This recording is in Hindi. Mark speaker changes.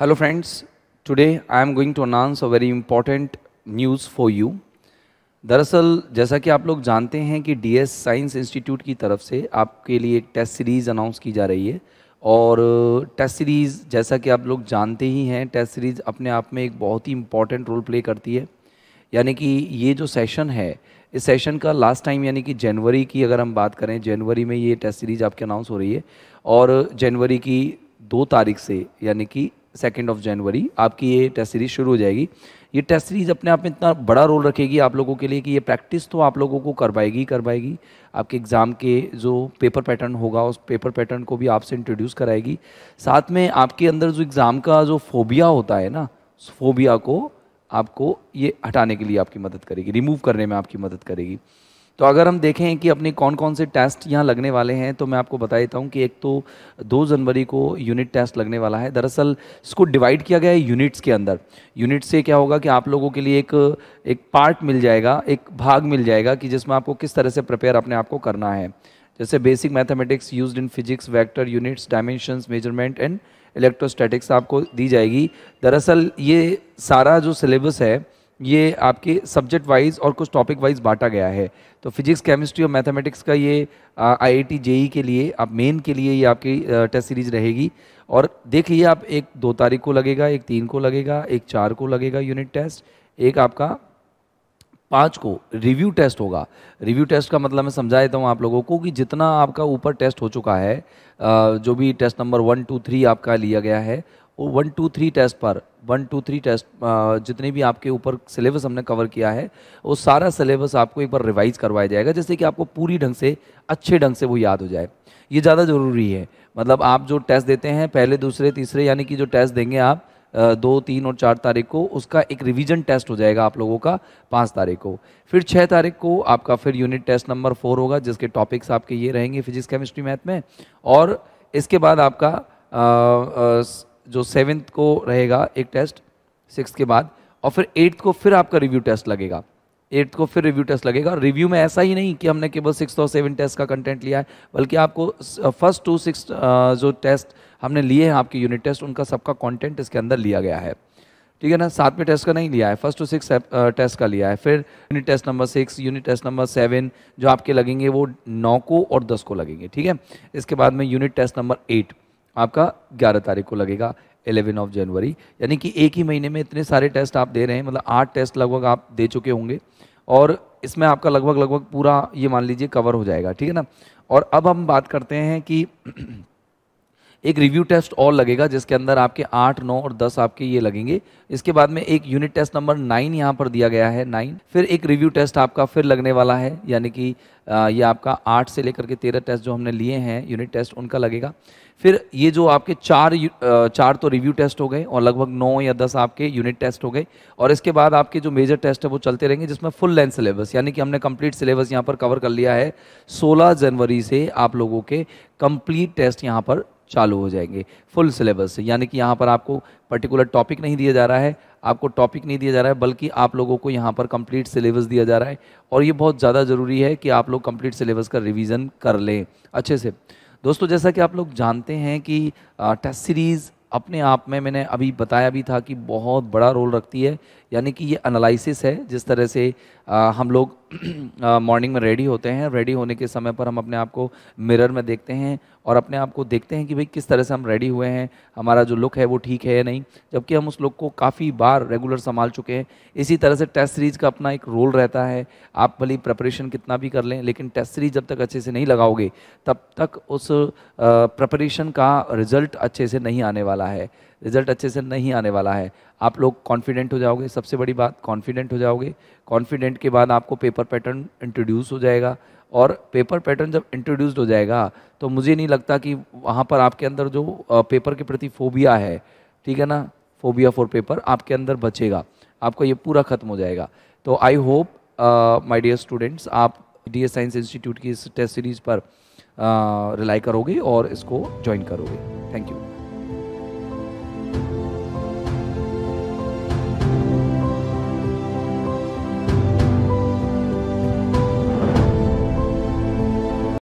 Speaker 1: Hello friends, today I am going to announce a very important news for you. दरअसल जैसा कि आप लोग जानते हैं कि डी एस साइंस इंस्टीट्यूट की तरफ से आपके लिए एक टेस्ट सीरीज़ अनाउंस की जा रही है और टेस्ट सीरीज़ जैसा कि आप लोग जानते ही हैं टेस्ट सीरीज़ अपने आप में एक बहुत ही इम्पॉर्टेंट रोल प्ले करती है यानी कि ये जो सेशन है इस सेशन का लास्ट टाइम यानी कि जनवरी की अगर हम बात करें जनवरी में ये टेस्ट सीरीज़ आपकी अनाउंस हो रही है और जनवरी की दो तारीख से यानी कि सेकेंड ऑफ जनवरी आपकी ये टेस्ट सीरीज़ शुरू हो जाएगी ये टेस्ट सीरीज़ अपने आप में इतना बड़ा रोल रखेगी आप लोगों के लिए कि ये प्रैक्टिस तो आप लोगों को करवाएगी करवाएगी आपके एग्ज़ाम के जो पेपर पैटर्न होगा उस पेपर पैटर्न को भी आपसे इंट्रोड्यूस कराएगी साथ में आपके अंदर जो एग्ज़ाम का जो फोबिया होता है ना उस फोबिया को आपको ये हटाने के लिए आपकी मदद करेगी रिमूव करने में आपकी मदद करेगी तो अगर हम देखें कि अपने कौन कौन से टेस्ट यहाँ लगने वाले हैं तो मैं आपको बता देता हूँ कि एक तो दो जनवरी को यूनिट टेस्ट लगने वाला है दरअसल इसको डिवाइड किया गया है यूनिट्स के अंदर यूनिट से क्या होगा कि आप लोगों के लिए एक एक पार्ट मिल जाएगा एक भाग मिल जाएगा कि जिसमें आपको किस तरह से प्रिपेयर अपने आप को करना है जैसे basic mathematics use in physics vector units dimension measurement and electrostatics आपको दी जाएगी दरअसल ये सारा जो सिलेबस है ये आपके सब्जेक्ट वाइज और कुछ टॉपिक वाइज बांटा गया है तो फिजिक्स केमिस्ट्री और मैथमेटिक्स का ये आई आई जेई के लिए आप मेन के लिए ये आपकी टेस्ट सीरीज रहेगी और देखिए आप एक दो तारीख को लगेगा एक तीन को लगेगा एक चार को लगेगा यूनिट टेस्ट एक आपका पाँच को रिव्यू टेस्ट होगा रिव्यू टेस्ट का मतलब मैं समझा देता हूँ आप लोगों को कि जितना आपका ऊपर टेस्ट हो चुका है जो भी test number one two three आपका लिया गया है वो वन टू थ्री टेस्ट पर वन टू थ्री टेस्ट जितने भी आपके ऊपर सिलेबस हमने कवर किया है वो सारा सिलेबस आपको एक बार रिवाइज करवाया जाएगा जिससे कि आपको पूरी ढंग से अच्छे ढंग से वो याद हो जाए ये ज़्यादा ज़रूरी है मतलब आप जो टेस्ट देते हैं पहले दूसरे तीसरे यानी कि जो टेस्ट देंगे आप दो तीन और चार तारीख को उसका एक रिवीजन टेस्ट हो जाएगा आप लोगों का पाँच तारीख को फिर छः तारीख को आपका फिर यूनिट टेस्ट नंबर फोर होगा जिसके टॉपिक्स आपके ये रहेंगे फिजिक्स केमिस्ट्री मैथ में और इसके बाद आपका आ, आ, जो सेवन्थ को रहेगा एक टेस्ट सिक्स के बाद और फिर एट्थ को फिर आपका रिव्यू टेस्ट लगेगा एट्थ को फिर रिव्यू टेस्ट लगेगा और रिव्यू में ऐसा ही नहीं कि हमने केवल सिक्स और सेवन टेस्ट का कंटेंट लिया है बल्कि आपको फर्स्ट टू सिक्स जो टेस्ट हमने लिए हैं आपके यूनिट टेस्ट उनका सबका कंटेंट इसके अंदर लिया गया है ठीक है ना सातवें टेस्ट का नहीं लिया है फर्स्ट टू सिक्स टेस्ट का लिया है फिर unit test number six unit test number seven जो आपके लगेंगे वो नौ को और दस को लगेंगे ठीक है इसके बाद में यूनिट टेस्ट नंबर एट आपका ग्यारह तारीख को लगेगा एलेवन ऑफ जनवरी यानी कि एक ही महीने में इतने सारे टेस्ट आप दे रहे हैं मतलब आठ टेस्ट लगभग आप दे चुके होंगे और इसमें आपका लगभग लगभग पूरा ये मान लीजिए कवर हो जाएगा ठीक है ना और अब हम बात करते हैं कि एक रिव्यू टेस्ट और लगेगा जिसके अंदर आपके आठ नौ और दस आपके ये लगेंगे इसके बाद में एक यूनिट टेस्ट नंबर नाइन यहाँ पर दिया गया है नाइन फिर एक रिव्यू टेस्ट आपका फिर लगने वाला है यानी कि ये आपका आठ से लेकर के तेरह टेस्ट जो हमने लिए हैं यूनिट टेस्ट उनका लगेगा फिर ये जो आपके चार चार तो रिव्यू टेस्ट हो गए और लगभग नौ या दस आपके यूनिट टेस्ट हो गए और इसके बाद आपके जो मेजर टेस्ट है वो चलते रहेंगे जिसमें फुल लेंथ सिलेबस यानी कि हमने कंप्लीट सिलेबस यहाँ पर कवर कर लिया है 16 जनवरी से आप लोगों के कंप्लीट टेस्ट यहाँ पर चालू हो जाएंगे फुल सिलेबस यानी कि यहाँ पर आपको पर्टिकुलर टॉपिक नहीं दिया जा रहा है आपको टॉपिक नहीं दिया जा रहा है बल्कि आप लोगों को यहाँ पर कंप्लीट सिलेबस दिया जा रहा है और ये बहुत ज़्यादा ज़रूरी है कि आप लोग कंप्लीट सिलेबस का रिवीजन कर लें अच्छे से दोस्तों जैसा कि आप लोग जानते हैं कि टेस्ट सीरीज़ अपने आप में मैंने अभी बताया भी था कि बहुत बड़ा रोल रखती है यानी कि ये अनालसिस है जिस तरह से हम लोग मॉर्निंग में रेडी होते हैं रेडी होने के समय पर हम अपने आप को मिरर में देखते हैं और अपने आप को देखते हैं कि भाई किस तरह से हम रेडी हुए हैं हमारा जो लुक है वो ठीक है या नहीं जबकि हम उस लुक को काफ़ी बार रेगुलर संभाल चुके हैं इसी तरह से टेस्ट सीरीज़ का अपना एक रोल रहता है आप भली प्रपरेशन कितना भी कर लें लेकिन टेस्ट सीरीज जब तक अच्छे से नहीं लगाओगे तब तक उस प्रपरेशन का रिजल्ट अच्छे से नहीं आने वाला है रिजल्ट अच्छे से नहीं आने वाला है आप लोग कॉन्फिडेंट हो जाओगे सबसे बड़ी बात कॉन्फिडेंट हो जाओगे कॉन्फिडेंट के बाद आपको पेपर पैटर्न इंट्रोड्यूस हो जाएगा और पेपर पैटर्न जब इंट्रोड्यूस्ड हो जाएगा तो मुझे नहीं लगता कि वहाँ पर आपके अंदर जो पेपर के प्रति फोबिया है ठीक है ना फोबिया फॉर पेपर आपके अंदर बचेगा आपका ये पूरा ख़त्म हो जाएगा तो I hope my dear students आप डी एस साइंस इंस्टीट्यूट की इस टेस्ट सीरीज़ पर रिलाई uh, करोगे और इसको ज्वाइन करोगे थैंक यू